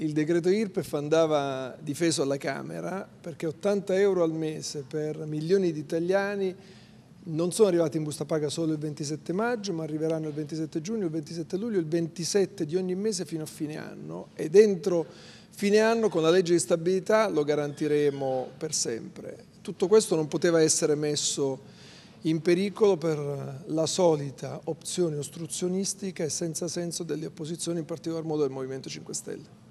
il decreto IRPEF andava difeso alla Camera perché 80 euro al mese per milioni di italiani non sono arrivati in busta paga solo il 27 maggio, ma arriveranno il 27 giugno, il 27 luglio, il 27 di ogni mese fino a fine anno e dentro fine anno con la legge di stabilità lo garantiremo per sempre. Tutto questo non poteva essere messo in pericolo per la solita opzione ostruzionistica e senza senso delle opposizioni, in particolar modo del Movimento 5 Stelle.